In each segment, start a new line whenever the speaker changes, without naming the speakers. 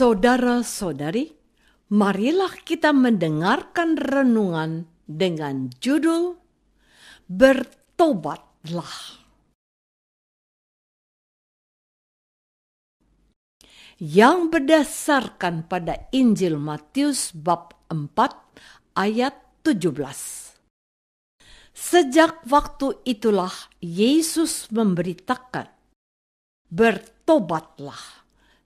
Saudara-saudari, marilah kita mendengarkan renungan dengan judul Bertobatlah. yang berdasarkan pada Injil Matius bab 4 ayat 17. Sejak waktu itulah Yesus memberitakan, "Bertobatlah."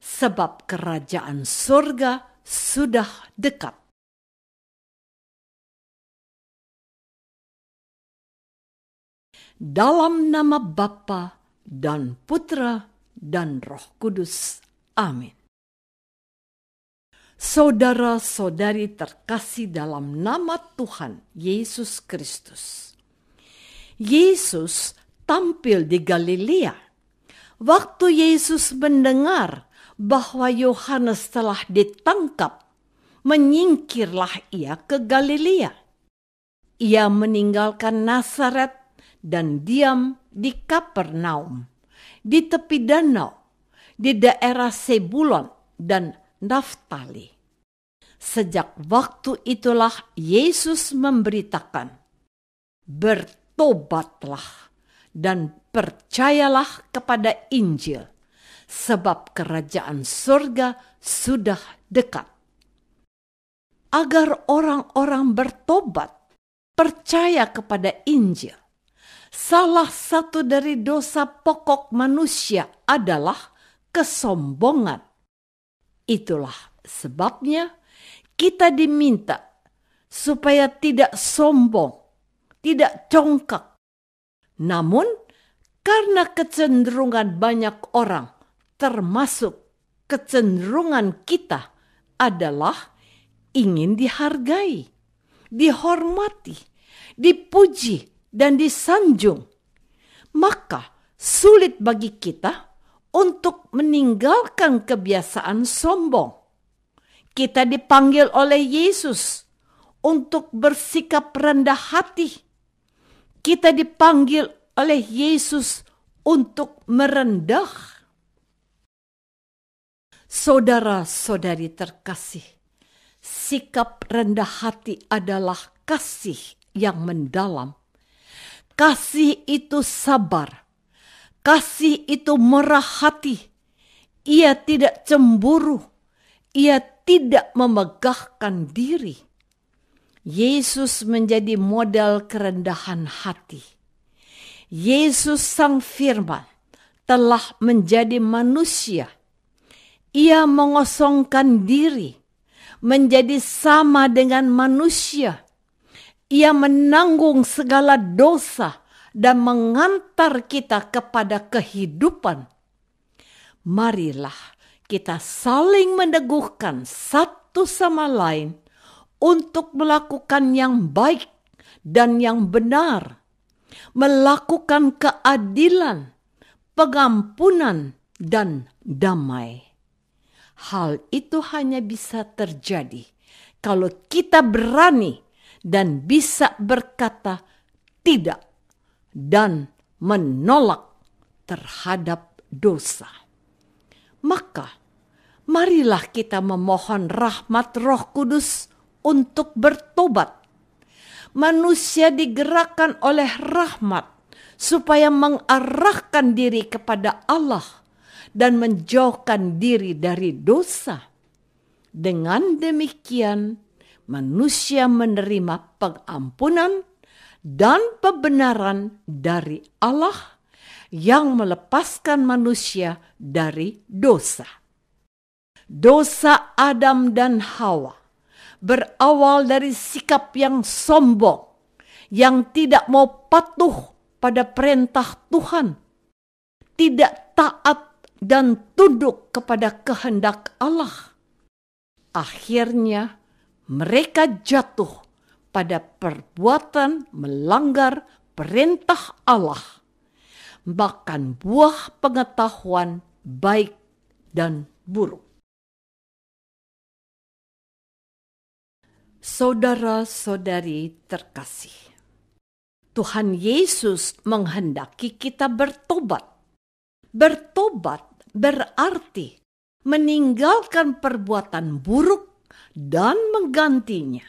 sebab kerajaan surga sudah dekat.
Dalam
nama Bapa dan Putra dan Roh Kudus. Amin. Saudara-saudari terkasih dalam nama Tuhan Yesus Kristus. Yesus tampil di Galilea. Waktu Yesus mendengar bahwa Yohanes telah ditangkap, menyingkirlah ia ke Galilea. Ia meninggalkan Nazaret dan diam di Kapernaum, di tepi danau, di daerah Sebulon dan Naftali. Sejak waktu itulah Yesus memberitakan, "Bertobatlah dan percayalah kepada Injil." sebab kerajaan surga sudah dekat. Agar orang-orang bertobat, percaya kepada Injil. Salah satu dari dosa pokok manusia adalah kesombongan. Itulah sebabnya kita diminta supaya tidak sombong, tidak congkak. Namun, karena kecenderungan banyak orang termasuk kecenderungan kita adalah ingin dihargai, dihormati, dipuji, dan disanjung. Maka sulit bagi kita untuk meninggalkan kebiasaan sombong. Kita dipanggil oleh Yesus untuk bersikap rendah hati. Kita dipanggil oleh Yesus untuk merendah Saudara-saudari terkasih, sikap rendah hati adalah kasih yang mendalam. Kasih itu sabar. Kasih itu merah hati. Ia tidak cemburu. Ia tidak memegahkan diri. Yesus menjadi modal kerendahan hati. Yesus Sang Firman telah menjadi manusia ia mengosongkan diri, menjadi sama dengan manusia. Ia menanggung segala dosa dan mengantar kita kepada kehidupan. Marilah kita saling meneguhkan satu sama lain untuk melakukan yang baik dan yang benar, melakukan keadilan, pengampunan, dan damai. Hal itu hanya bisa terjadi kalau kita berani dan bisa berkata tidak dan menolak terhadap dosa. Maka, marilah kita memohon rahmat Roh Kudus untuk bertobat. Manusia digerakkan oleh rahmat supaya mengarahkan diri kepada Allah dan menjauhkan diri dari dosa. Dengan demikian, manusia menerima pengampunan dan pembenaran dari Allah yang melepaskan manusia dari dosa. Dosa Adam dan Hawa berawal dari sikap yang sombong, yang tidak mau patuh pada perintah Tuhan, tidak taat dan tunduk kepada kehendak Allah. Akhirnya, mereka jatuh pada perbuatan melanggar perintah Allah, bahkan buah pengetahuan baik dan buruk. Saudara-saudari terkasih, Tuhan Yesus menghendaki kita bertobat. Bertobat berarti meninggalkan perbuatan buruk dan menggantinya,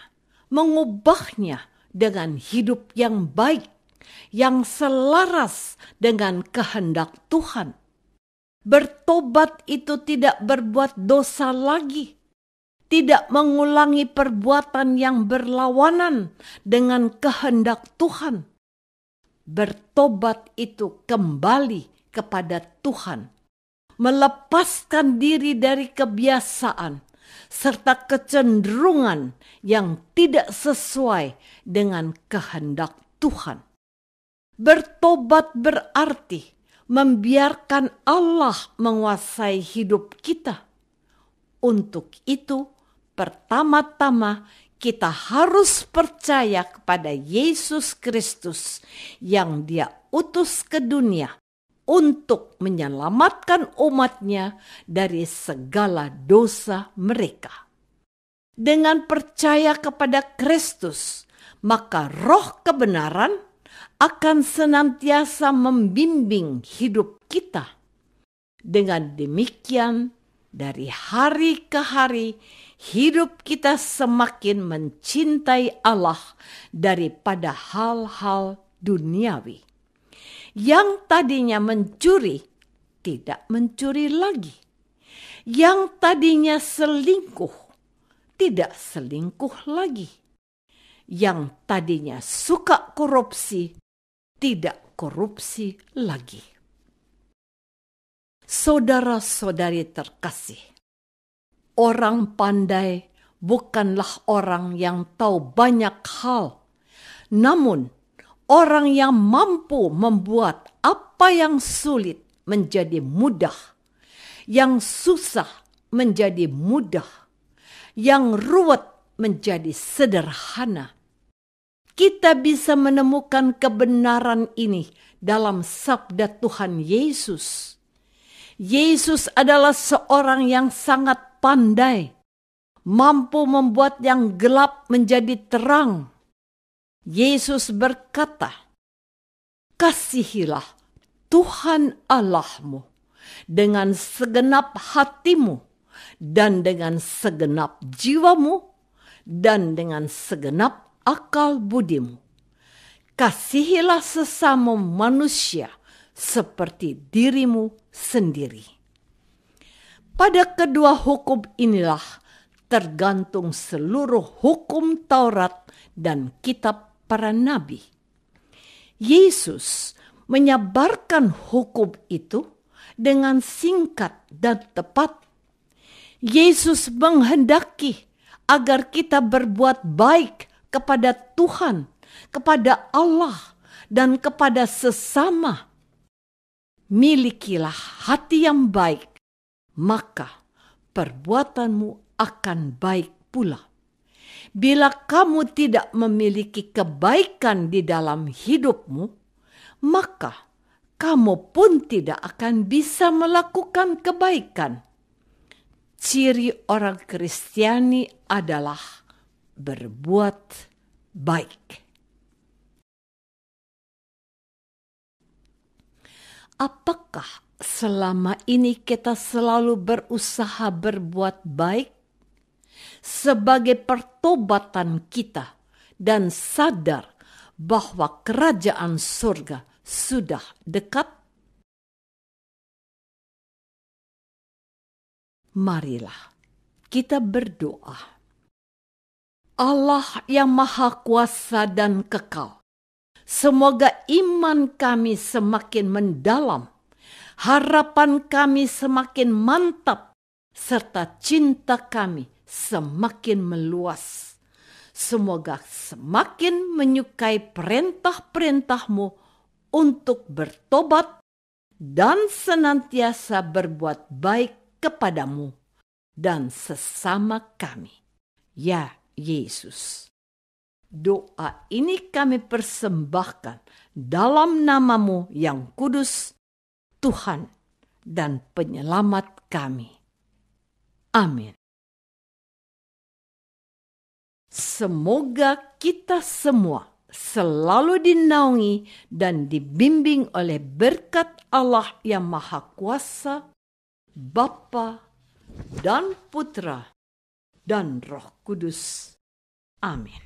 mengubahnya dengan hidup yang baik, yang selaras dengan kehendak Tuhan. Bertobat itu tidak berbuat dosa lagi, tidak mengulangi perbuatan yang berlawanan dengan kehendak Tuhan. Bertobat itu kembali kepada Tuhan melepaskan diri dari kebiasaan serta kecenderungan yang tidak sesuai dengan kehendak Tuhan. Bertobat berarti membiarkan Allah menguasai hidup kita. Untuk itu, pertama-tama kita harus percaya kepada Yesus Kristus yang Dia utus ke dunia untuk menyelamatkan umatnya dari segala dosa mereka. Dengan percaya kepada Kristus, maka roh kebenaran akan senantiasa membimbing hidup kita. Dengan demikian, dari hari ke hari hidup kita semakin mencintai Allah daripada hal-hal duniawi. Yang tadinya mencuri tidak mencuri lagi. Yang tadinya selingkuh tidak selingkuh lagi. Yang tadinya suka korupsi tidak korupsi lagi. Saudara-saudari terkasih, orang pandai bukanlah orang yang tahu banyak hal, namun orang yang mampu membuat apa yang sulit menjadi mudah, yang susah menjadi mudah, yang ruwet menjadi sederhana. Kita bisa menemukan kebenaran ini dalam sabda Tuhan Yesus. Yesus adalah seorang yang sangat pandai, mampu membuat yang gelap menjadi terang Yesus berkata, Kasihilah Tuhan Allahmu dengan segenap hatimu dan dengan segenap jiwamu dan dengan segenap akal budimu. Kasihilah sesama manusia seperti dirimu sendiri. Pada kedua hukum inilah tergantung seluruh hukum Taurat dan kitab para nabi. Yesus menyabarkan hukum itu dengan singkat dan tepat. Yesus menghendaki agar kita berbuat baik kepada Tuhan, kepada Allah, dan kepada sesama. Milikilah hati yang baik, maka perbuatanmu akan baik pula. Bila kamu tidak memiliki kebaikan di dalam hidupmu, maka kamu pun tidak akan bisa melakukan kebaikan. Ciri orang Kristiani adalah berbuat baik. Apakah selama ini kita selalu berusaha berbuat baik sebagai pertobatan kita dan sadar bahwa kerajaan surga sudah dekat? Marilah kita berdoa. Allah yang Maha Kuasa dan Kekal, semoga iman kami semakin mendalam, harapan kami semakin mantap, serta cinta kami semakin meluas. Semoga semakin menyukai perintah-perintahmu untuk bertobat dan senantiasa berbuat baik kepadamu dan sesama kami. Ya Yesus. Doa ini kami persembahkan dalam namamu yang kudus, Tuhan dan penyelamat kami.
Amin. Semoga
kita semua selalu dinaungi dan dibimbing oleh berkat Allah yang Maha Kuasa, Bapa dan Putra dan Roh Kudus. Amin.